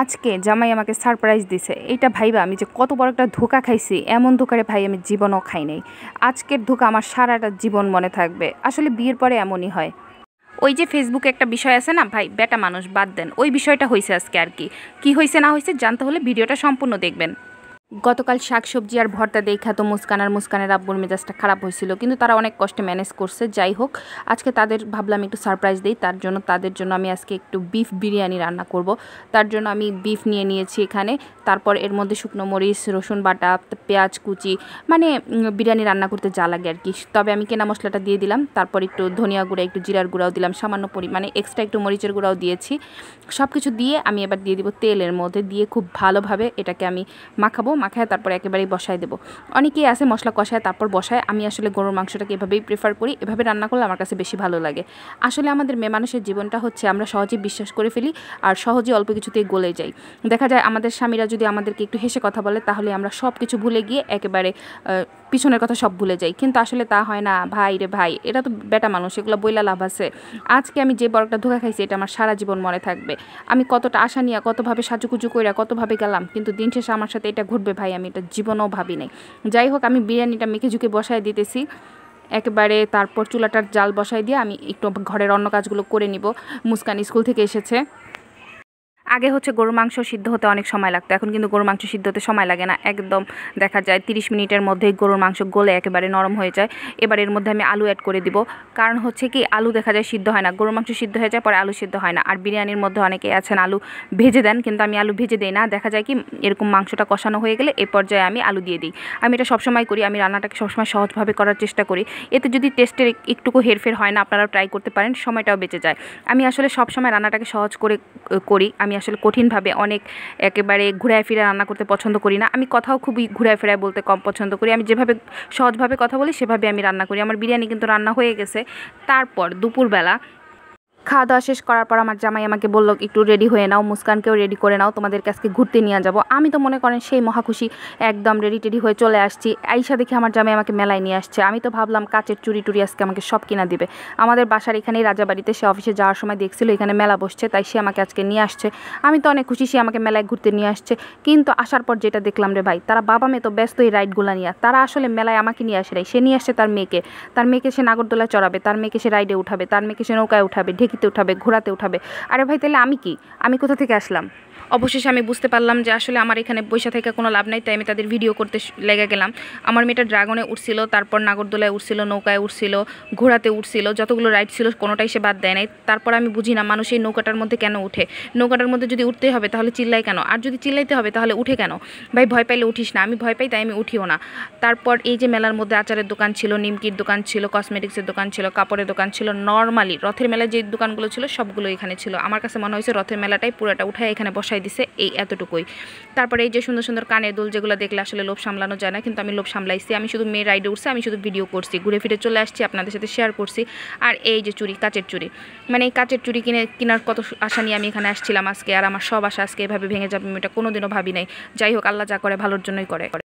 আজকে জামাই আমাকে সারপ্রাইজ দিছে এটা ভাইবা আমি যে কত বড় একটা ধোকা খাইছি এমন ধোকারে ভাই আমি জীবনও খাই নাই আজকের ধোকা আমার সারাটা জীবন মনে থাকবে আসলে বিয়ের পরে এমনই হয় ওই যে ফেসবুকে একটা বিষয় আছে না ভাই বেটা মানুষ বাদ দেন ওই বিষয়টা হয়েছে আজকে আর কি কী হয়েছে না হয়েছে জানতে হলে ভিডিওটা সম্পূর্ণ দেখবেন গতকাল শাকসবজি আর ভর্তা দেখা তো মুস্কান আর মুস্কানের আব্বুর মেজাজটা খারাপ হয়েছিল কিন্তু তারা অনেক কষ্টে ম্যানেজ করছে যাই হোক আজকে তাদের ভাবলাম একটু সারপ্রাইজ দিই তার জন্য তাদের জন্য আমি আজকে একটু বিফ বিরিয়ানি রান্না করব তার জন্য আমি বিফ নিয়ে নিয়েছি এখানে তারপর এর মধ্যে শুকনো মরিচ রসুন বাটা পেঁয়াজ কুচি মানে বিরিয়ানি রান্না করতে যা লাগে আর কি তবে আমি কেনা মশলাটা দিয়ে দিলাম তারপর একটু ধনিয়া গুঁড়া একটু জিরার গুঁড়াও দিলাম সামান্য পরিমাণে এক্সট্রা একটু মরিচের গুঁড়াও দিয়েছি সব কিছু দিয়ে আমি এবার দিয়ে দিব তেলের মধ্যে দিয়ে খুব ভালোভাবে এটাকে আমি মাখাবো মাখায় তারপর একেবারেই বসায় দেবো অনেকেই আছে মশলা কষায় তারপর বসায় আমি আসলে গরুর মাংসটাকে এভাবেই প্রেফার করি এভাবে রান্না করলে আমার কাছে বেশি ভালো লাগে আসলে আমাদের মেয়ে মানুষের জীবনটা হচ্ছে আমরা সহজে বিশ্বাস করে ফেলি আর সহজে অল্প কিছুতেই গলে যাই দেখা যায় আমাদের স্বামীরা যদি আমাদেরকে একটু হেসে কথা বলে তাহলে আমরা সব কিছু ভুলে গিয়ে একেবারে পিছনের কথা সব ভুলে যাই কিন্তু আসলে তা হয় না ভাই রে ভাই এটা তো বেটা মানুষ এগুলো বইলা লাভ আছে আজকে আমি যে বরকটা ধোকা খাইছি এটা আমার সারা জীবন মনে থাকবে আমি কতটা আশা নিয়ে কতভাবে সাজুকুজু কইরা কতভাবে গেলাম কিন্তু দিন শেষে আমার সাথে এটা ঘটবে আসবে ভাই আমি এটা জীবনেও ভাবি নাই যাই হোক আমি বিরিয়ানিটা মেখে ঝুঁকে বসায় দিতেছি একেবারে তারপর চুলাটার জাল বসায় দিয়ে আমি একটু ঘরের অন্য কাজগুলো করে নিব মুস্কান স্কুল থেকে এসেছে আগে হচ্ছে গরুর মাংস সিদ্ধ হতে অনেক সময় লাগতো এখন কিন্তু গরুর মাংস সিদ্ধ হতে সময় লাগে না একদম দেখা যায় 30 মিনিটের মধ্যেই গরুর মাংস গলে একেবারে নরম হয়ে যায় এবার এর মধ্যে আমি আলু অ্যাড করে দিব কারণ হচ্ছে কি আলু দেখা যায় সিদ্ধ হয় না গরুর মাংস সিদ্ধ হয়ে যায় পরে আলু সিদ্ধ হয় না আর বিরিয়ানির মধ্যে অনেকে আছেন আলু ভেজে দেন কিন্তু আমি আলু ভেজে দিই না দেখা যায় কি এরকম মাংসটা কষানো হয়ে গেলে এ পর্যায়ে আমি আলু দিয়ে দিই আমি এটা সবসময় করি আমি রান্নাটাকে সবসময় সহজভাবে করার চেষ্টা করি এতে যদি টেস্টের একটুকু হেরফের হয় না আপনারা ট্রাই করতে পারেন সময়টাও বেঁচে যায় আমি আসলে সবসময় রান্নাটাকে সহজ করে করি আমি আসলে কঠিনভাবে অনেক একেবারে ঘুরায় ফিরে রান্না করতে পছন্দ করি না আমি কথাও খুবই ঘুরায় ফেরায় বলতে কম পছন্দ করি আমি যেভাবে সহজভাবে কথা বলি সেভাবে আমি রান্না করি আমার বিরিয়ানি কিন্তু রান্না হয়ে গেছে তারপর দুপুরবেলা খাওয়া দাওয়া শেষ করার পর আমার জামাই আমাকে বললো একটু রেডি হয়ে নাও মুস্কানকেও রেডি করে নাও তোমাদেরকে আজকে ঘুরতে নিয়ে যাব আমি তো মনে করেন সেই মহাখুশি একদম রেডি টেডি হয়ে চলে আসছি আইসা দেখে আমার জামাই আমাকে মেলায় নিয়ে আসছে আমি তো ভাবলাম কাচের চুরি টুরি আজকে আমাকে সব কিনা দিবে আমাদের বাসার এখানেই রাজাবাড়িতে সে অফিসে যাওয়ার সময় দেখছিল এখানে মেলা বসছে তাই সে আমাকে আজকে নিয়ে আসছে আমি তো অনেক খুশি সে আমাকে মেলায় ঘুরতে নিয়ে আসছে কিন্তু আসার পর যেটা দেখলাম রে ভাই তারা বাবা মেয়ে তো ব্যস্ত এই রাইডগুলো নিয়ে তারা আসলে মেলায় আমাকে নিয়ে আসে নাই সে নিয়ে আসছে তার মেয়েকে তার মেয়েকে সে নাগরদোলা চড়াবে তার মেয়েকে সে রাইডে উঠাবে তার মেয়েকে সে নৌকায় উঠাবে ঢেকে দেখিতে উঠাবে ঘোরাতে উঠাবে আরে ভাই তাহলে আমি কি আমি কোথা থেকে আসলাম অবশেষে আমি বুঝতে পারলাম যে আসলে আমার এখানে বৈশা থেকে কোনো লাভ নাই তাই আমি তাদের ভিডিও করতে লেগে গেলাম আমার মেয়েটা ড্রাগনে উঠছিল তারপর নাগরদোলায় উঠছিল নৌকায় উঠছিল ঘোড়াতে উঠছিল যতগুলো রাইড ছিল কোনোটাই সে বাদ দেয় নাই তারপর আমি বুঝি না মানুষ এই নৌকাটার মধ্যে কেন উঠে নৌকাটার মধ্যে যদি উঠতে হবে তাহলে চিল্লাই কেন আর যদি চিল্লাইতে হবে তাহলে উঠে কেন ভাই ভয় পাইলে উঠিস না আমি ভয় পাই তাই আমি উঠিও না তারপর এই যে মেলার মধ্যে আচারের দোকান ছিল নিমকির দোকান ছিল কসমেটিক্সের দোকান ছিল কাপড়ের দোকান ছিল নর্মালি রথের মেলায় যে দোকান দোকানগুলো ছিল সবগুলো এখানে ছিল আমার কাছে মনে হয়েছে রথের মেলাটাই পুরাটা উঠায় এখানে বসাই দিছে এই এতটুকুই তারপরে এই যে সুন্দর সুন্দর কানের দোল যেগুলো দেখলে আসলে লোভ সামলানো যায় না কিন্তু আমি লোভ সামলাইছি আমি শুধু মেয়ে রাইডে উঠছে আমি শুধু ভিডিও করছি ঘুরে ফিরে চলে আসছি আপনাদের সাথে শেয়ার করছি আর এই যে চুরি কাচের চুরি মানে এই কাচের চুরি কিনে কেনার কত আশা নিয়ে আমি এখানে আসছিলাম আজকে আর আমার সব আশা আজকে এভাবে ভেঙে যাবে আমি এটা কোনোদিনও ভাবি নাই যাই হোক আল্লাহ যা করে ভালোর জন্যই করে